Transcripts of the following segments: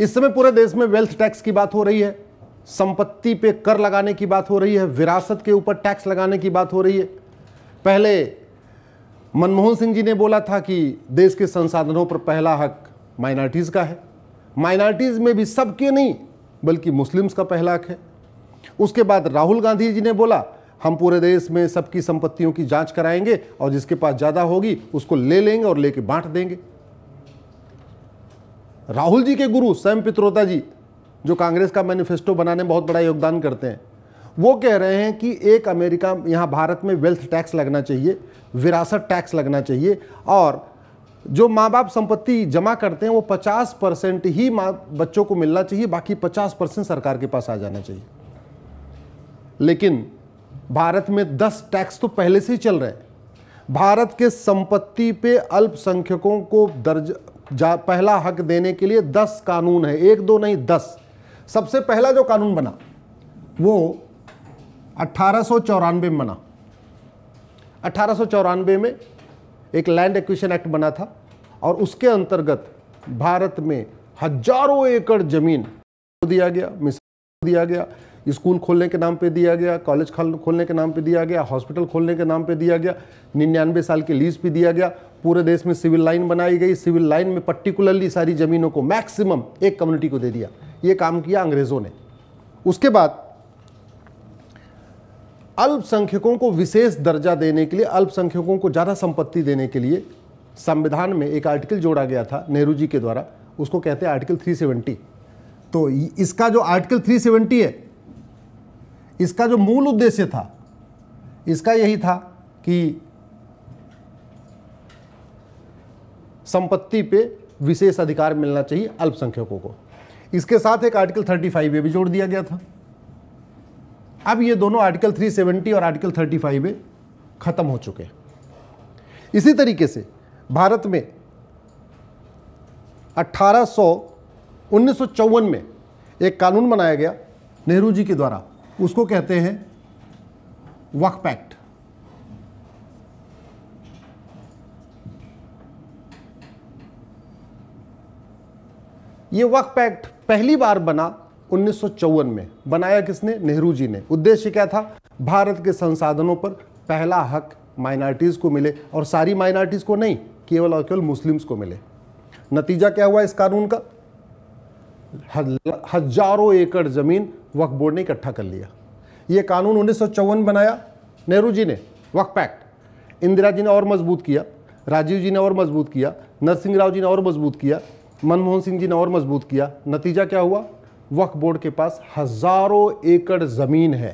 इस समय पूरे देश में वेल्थ टैक्स की बात हो रही है संपत्ति पे कर लगाने की बात हो रही है विरासत के ऊपर टैक्स लगाने की बात हो रही है पहले मनमोहन सिंह जी ने बोला था कि देश के संसाधनों पर पहला हक माइनॉरिटीज़ का है माइनॉरिटीज़ में भी सबके नहीं बल्कि मुस्लिम्स का पहला हक है उसके बाद राहुल गांधी जी ने बोला हम पूरे देश में सबकी संपत्तियों की जांच कराएंगे और जिसके पास ज़्यादा होगी उसको ले लेंगे और लेके बांट देंगे राहुल जी के गुरु स्वयं पित्रोता जी जो कांग्रेस का मैनिफेस्टो बनाने में बहुत बड़ा योगदान करते हैं वो कह रहे हैं कि एक अमेरिका यहाँ भारत में वेल्थ टैक्स लगना चाहिए विरासत टैक्स लगना चाहिए और जो माँ बाप संपत्ति जमा करते हैं वो 50 परसेंट ही माँ बच्चों को मिलना चाहिए बाकी 50 परसेंट सरकार के पास आ जाना चाहिए लेकिन भारत में 10 टैक्स तो पहले से ही चल रहे हैं भारत के संपत्ति पे अल्पसंख्यकों को दर्ज जा पहला हक देने के लिए दस कानून है एक दो नहीं दस सबसे पहला जो कानून बना वो अट्ठारह में बना अट्ठारह में एक लैंड एक्विशन एक्ट बना था और उसके अंतर्गत भारत में हजारों एकड़ जमीन दिया गया मिसाल दिया गया स्कूल खोलने के नाम पे दिया गया कॉलेज खोलने के नाम पे दिया गया हॉस्पिटल खोलने के नाम पे दिया गया निन्यानवे साल के लीज पे दिया गया पूरे देश में सिविल लाइन बनाई गई सिविल लाइन में पर्टिकुलरली सारी ज़मीनों को मैक्सिमम एक कम्युनिटी को दे दिया ये काम किया अंग्रेज़ों ने उसके बाद अल्पसंख्यकों को विशेष दर्जा देने के लिए अल्पसंख्यकों को ज़्यादा संपत्ति देने के लिए संविधान में एक आर्टिकल जोड़ा गया था नेहरू जी के द्वारा उसको कहते हैं आर्टिकल 370 तो इसका जो आर्टिकल 370 है इसका जो मूल उद्देश्य था इसका यही था कि संपत्ति पे विशेष अधिकार मिलना चाहिए अल्पसंख्यकों को इसके साथ एक आर्टिकल 35 ए भी जोड़ दिया गया था अब ये दोनों आर्टिकल 370 और आर्टिकल 35 ए खत्म हो चुके हैं इसी तरीके से भारत में 1800 1954 में एक कानून बनाया गया नेहरू जी के द्वारा उसको कहते हैं वक पैक्ट ये वक पैक्ट पहली बार बना उन्नीस में बनाया किसने नेहरू जी ने उद्देश्य क्या था भारत के संसाधनों पर पहला हक माइनॉरिटीज को मिले और सारी माइनॉरिटीज को नहीं केवल और केवल मुस्लिम्स को मिले नतीजा क्या हुआ इस कानून का हजारों एकड़ जमीन वक्फ बोर्ड ने इकट्ठा कर लिया ये कानून उन्नीस बनाया नेहरू जी ने वक्फ पैक्ट इंदिरा जी ने और मजबूत किया राजीव जी ने और मजबूत किया नरसिंह राव जी ने और मजबूत किया मनमोहन सिंह जी ने और मजबूत किया नतीजा क्या हुआ वक्फ बोर्ड के पास हज़ारों एकड़ ज़मीन है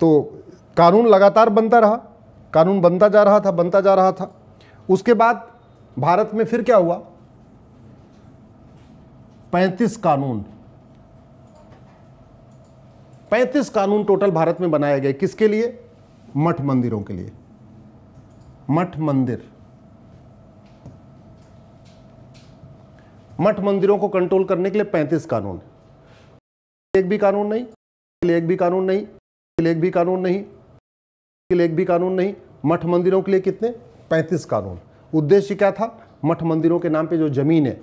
तो कानून लगातार बनता रहा कानून बनता जा रहा था बनता जा रहा था उसके बाद भारत में फिर क्या हुआ 35 कानून पैंतीस कानून टोटल भारत में बनाए गए किसके लिए मठ मंदिरों के लिए मठ मंदिर मठ मंदिरों को कंट्रोल करने के लिए 35 कानून एक भी कानून नहीं एक भी कानून नहीं एक भी कानून नहीं एक भी कानून नहीं मठ मंदिरों के लिए कितने 35 कानून उद्देश्य क्या था मठ मंदिरों के नाम पे जो जमीन है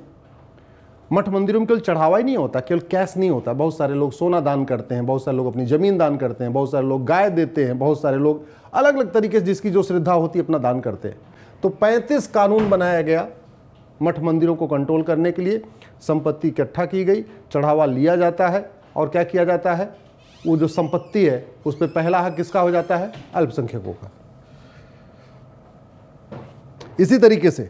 मठ मंदिरों में केवल चढ़ावा ही नहीं होता केवल कैश नहीं होता बहुत सारे लोग सोना दान करते हैं बहुत सारे लोग अपनी ज़मीन दान करते हैं बहुत सारे लोग गाय देते हैं बहुत सारे लोग अलग अलग तरीके से जिसकी जो श्रद्धा होती है अपना दान करते हैं तो पैंतीस कानून बनाया गया मठ मंदिरों को कंट्रोल करने के लिए संपत्ति इकट्ठा की गई चढ़ावा लिया जाता है और क्या किया जाता है वो जो संपत्ति है उस पर पहला हक किसका हो जाता है अल्पसंख्यकों का इसी तरीके से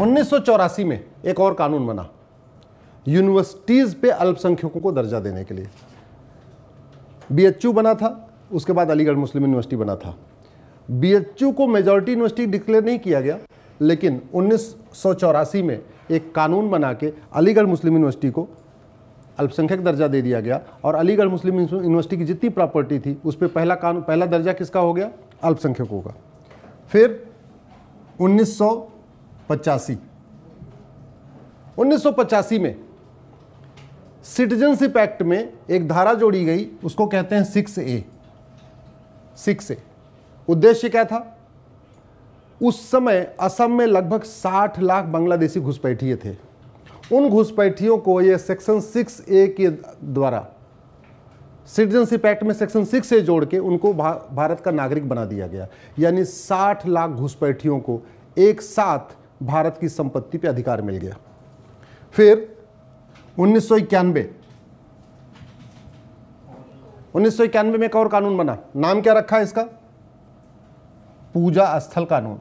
उन्नीस में एक और कानून बना यूनिवर्सिटीज़ पे अल्पसंख्यकों को दर्जा देने के लिए बीएचयू बना था उसके बाद अलीगढ़ मुस्लिम यूनिवर्सिटी बना था बीएचयू को मेजॉरिटी यूनिवर्सिटी डिक्लेयर नहीं किया गया लेकिन उन्नीस में एक कानून बना के अलीगढ़ मुस्लिम यूनिवर्सिटी को अल्पसंख्यक दर्जा दे दिया गया और अलीगढ़ मुस्लिम यूनिवर्सिटी की जितनी प्रॉपर्टी थी उस पर पहला कानून पहला दर्जा किसका हो गया अल्पसंख्यकों का फिर उन्नीस पचासी उन्नीस में सिटीजनशिप एक्ट में एक धारा जोड़ी गई उसको कहते हैं सिक्स ए सिक्स ए उद्देश्य क्या था उस समय असम में लगभग 60 लाख बांग्लादेशी घुसपैठिए थे उन घुसपैठियों को यह सेक्शन सिक्स ए के द्वारा सिटीजनशिप एक्ट में सेक्शन सिक्स से जोड़ के उनको भा, भारत का नागरिक बना दिया गया यानी 60 लाख घुसपैठियों को एक साथ भारत की संपत्ति पे अधिकार मिल गया फिर उन्नीस सौ इक्यानवे में एक और कानून बना नाम क्या रखा है इसका पूजा स्थल कानून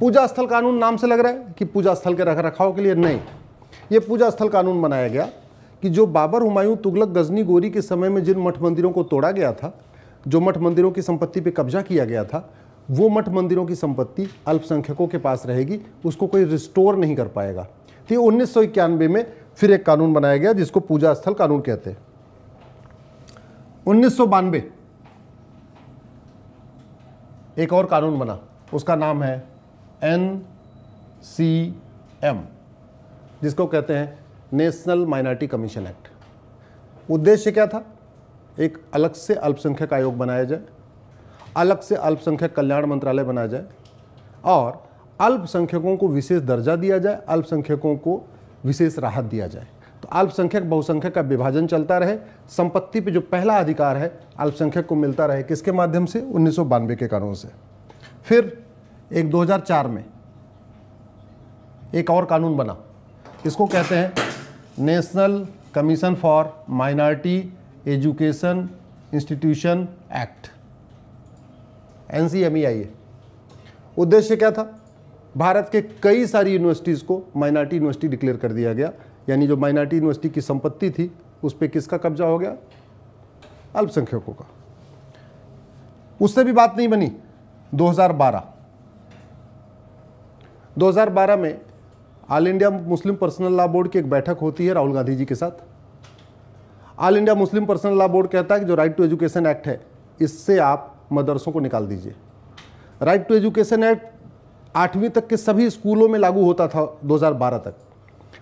पूजा स्थल कानून नाम से लग रहा है कि पूजा स्थल के रख रखाव के लिए नहीं यह पूजा स्थल कानून बनाया गया कि जो बाबर हुमायूं तुगलक गजनी गोरी के समय में जिन मठ मंदिरों को तोड़ा गया था जो मठ मंदिरों की संपत्ति पर कब्जा किया गया था वो मठ मंदिरों की संपत्ति अल्पसंख्यकों के पास रहेगी उसको कोई रिस्टोर नहीं कर पाएगा तो उन्नीस में फिर एक कानून बनाया गया जिसको पूजा स्थल कानून कहते हैं उन्नीस एक और कानून बना उसका नाम है एन सी एम जिसको कहते हैं नेशनल माइनॉरिटी कमीशन एक्ट उद्देश्य क्या था एक अलग से अल्पसंख्यक आयोग बनाया जाए अलग से अल्पसंख्यक कल्याण मंत्रालय बनाया जाए और अल्पसंख्यकों को विशेष दर्जा दिया जाए अल्पसंख्यकों को विशेष राहत दिया जाए तो अल्पसंख्यक बहुसंख्यक का विभाजन चलता रहे संपत्ति पे जो पहला अधिकार है अल्पसंख्यक को मिलता रहे किसके माध्यम से उन्नीस के कानून से फिर एक 2004 में एक और कानून बना इसको कहते हैं national commission for minority education institution act N C M E I A उद्देश्य क्या था भारत के कई सारी यूनिवर्सिटीज़ को माइनॉरिटी यूनिवर्सिटी डिक्लेयर कर दिया गया यानी जो माइनॉरिटी यूनिवर्सिटी की संपत्ति थी उस पर किसका कब्जा हो गया अल्पसंख्यकों का उससे भी बात नहीं बनी 2012 2012 में all India Muslim personal law board की एक बैठक होती है राहुल गांधी जी के साथ all India Muslim personal law board कहता है कि जो राइट टू एजुकेशन एक्ट है इससे आप मदरसों को निकाल दीजिए राइट टू एजुकेशन एक्ट आठवीं तक के सभी स्कूलों में लागू होता था 2012 तक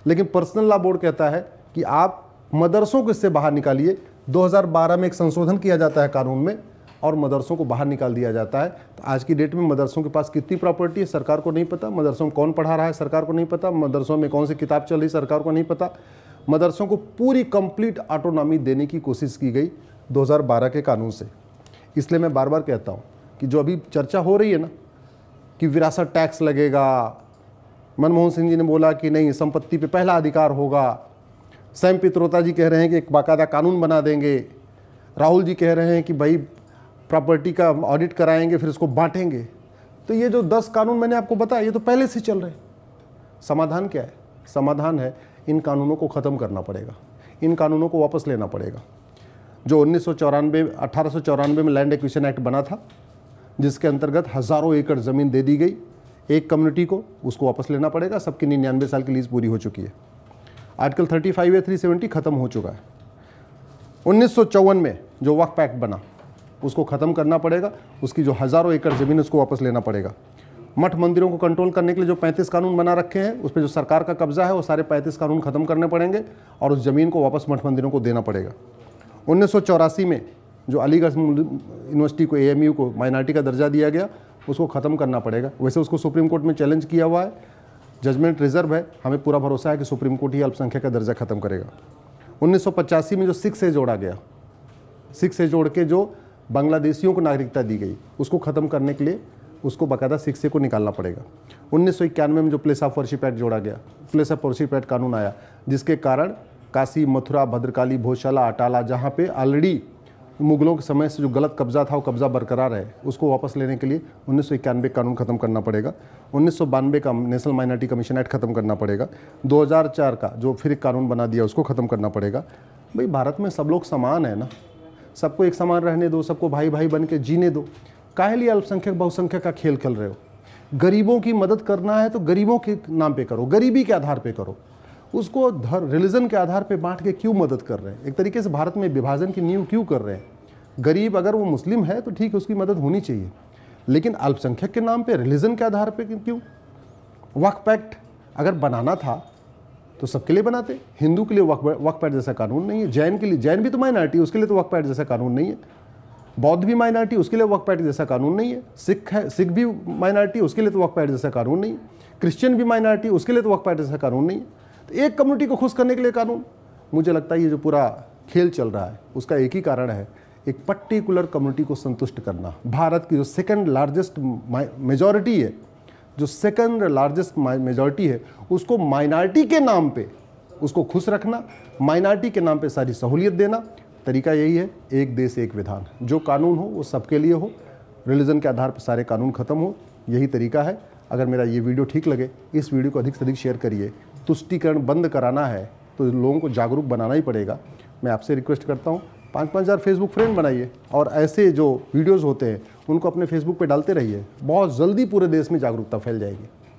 लेकिन पर्सनल लॉ बोर्ड कहता है कि आप मदरसों को इससे बाहर निकालिए 2012 में एक संशोधन किया जाता है कानून में और मदरसों को बाहर निकाल दिया जाता है तो आज की डेट में मदरसों के पास कितनी प्रॉपर्टी है सरकार को नहीं पता मदरसों में कौन पढ़ा रहा है सरकार को नहीं पता मदरसों में कौन सी किताब चल रही सरकार को नहीं पता मदरसों को पूरी कंप्लीट ऑटोनॉमी देने की कोशिश की गई 2012 के कानून से इसलिए मैं बार बार कहता हूँ कि जो अभी चर्चा हो रही है ना कि विरासत टैक्स लगेगा मनमोहन सिंह जी ने बोला कि नहीं संपत्ति पे पहला अधिकार होगा सैम पित्रोता जी कह रहे हैं कि एक बाकायदा कानून बना देंगे राहुल जी कह रहे हैं कि भाई प्रॉपर्टी का ऑडिट कराएंगे फिर इसको बांटेंगे तो ये जो दस कानून मैंने आपको बताया ये तो पहले से चल रहे हैं समाधान क्या है समाधान है इन कानूनों को ख़त्म करना पड़ेगा इन कानूनों को वापस लेना पड़ेगा जो उन्नीस सौ में लैंड एक्विशन एक्ट बना था जिसके अंतर्गत हज़ारों एकड़ ज़मीन दे दी गई एक कम्युनिटी को उसको वापस लेना पड़ेगा सबकी निन्यानवे साल की लीज पूरी हो चुकी है आर्टिकल 35 या 370 ख़त्म हो चुका है उन्नीस में जो वक्फ एक्ट बना उसको ख़त्म करना पड़ेगा उसकी जो हज़ारों एकड़ ज़मीन उसको वापस लेना पड़ेगा मठ मंदिरों को कंट्रोल करने के लिए जो 35 कानून बना रखे हैं उस पर जो सरकार का कब्ज़ा है वो सारे 35 कानून ख़त्म करने पड़ेंगे और उस ज़मीन को वापस मठ मंदिरों को देना पड़ेगा उन्नीस में जो अलीगढ़ यूनिवर्सिटी को ए को माइनॉरिटी का दर्जा दिया गया उसको ख़त्म करना पड़ेगा वैसे उसको सुप्रीम कोर्ट में चैलेंज किया हुआ है जजमेंट रिजर्व है हमें पूरा भरोसा है कि सुप्रीम कोर्ट ही अल्पसंख्यक का दर्जा ख़त्म करेगा उन्नीस में जो सिक्स से जोड़ा गया सिक्स से जोड़ के जो बांग्लादेशियों को नागरिकता दी गई उसको ख़त्म करने के लिए उसको बाकायदा सिक्स से को निकालना पड़ेगा उन्नीस में जो प्लेस ऑफ वर्शिप एक्ट जोड़ा गया प्लेस ऑफ वर्शिप एक्ट कानून आया जिसके कारण काशी मथुरा भद्रकाली भोशाला अटाला जहाँ पे ऑलरेडी मुगलों के समय से जो गलत कब्जा था वो कब्जा बरकरार है उसको वापस लेने के लिए उन्नीस कानून ख़त्म करना पड़ेगा उन्नीस का नेशनल माइनॉरिटी कमीशन एक्ट ख़त्म करना पड़ेगा 2004 का जो फिर कानून बना दिया उसको ख़त्म करना पड़ेगा भाई भारत में सब लोग समान है ना सबको एक समान रहने दो सबको भाई भाई बन के जीने दो काहे लिए अल्पसंख्यक बहुसंख्यक का खेल खेल रहे हो गरीबों की मदद करना है तो गरीबों के नाम पर करो गरीबी के आधार पर करो उसको धर्म रिलीजन के आधार पर बांट के क्यों मदद कर रहे हैं एक तरीके से भारत में विभाजन की नींव क्यों कर रहे हैं गरीब अगर वो मुस्लिम है तो ठीक है उसकी मदद होनी चाहिए लेकिन अल्पसंख्यक के नाम पे रिलीजन के आधार पे क्यों वक्फ पैक्ट अगर बनाना था तो सबके लिए बनाते हिंदू के लिए वक्फ पैक्ट जैसा कानून नहीं है जैन के लिए जैन भी तो माइनॉरिटी उसके लिए तो वक् पैक्ट जैसा कानून नहीं है बौद्ध भी माइनॉरिटी उसके लिए वक्फ पैक्ट जैसा कानून नहीं है सिख है सिख भी माइनॉरिटी उसके लिए तो वक् पैक्ट जैसा कानून नहीं है क्रिश्चियन भी माइनॉरिटी उसके लिए तो वक् पैक्ट जैसा कानून नहीं है तो एक कम्युनिटी को खुश करने के लिए कानून मुझे लगता है ये जो पूरा खेल चल रहा है उसका एक ही कारण है एक पर्टिकुलर कम्युनिटी को संतुष्ट करना भारत की जो सेकंड लार्जेस्ट मेजॉरिटी है जो सेकंड लार्जेस्ट मेजॉरिटी है उसको माइनॉरिटी के नाम पे उसको खुश रखना माइनॉरिटी के नाम पे सारी सहूलियत देना तरीका यही है एक देश एक विधान जो कानून हो वो सबके लिए हो रिलीजन के आधार पर सारे कानून ख़त्म हो यही तरीका है अगर मेरा ये वीडियो ठीक लगे इस वीडियो को अधिक से अधिक शेयर करिए तुष्टिकरण बंद कराना है तो लोगों को जागरूक बनाना ही पड़ेगा मैं आपसे रिक्वेस्ट करता हूँ पाँच पाँच हज़ार फेसबुक फ्रेंड बनाइए और ऐसे जो वीडियोज़ होते हैं उनको अपने फेसबुक पर डालते रहिए बहुत जल्दी पूरे देश में जागरूकता फैल जाएगी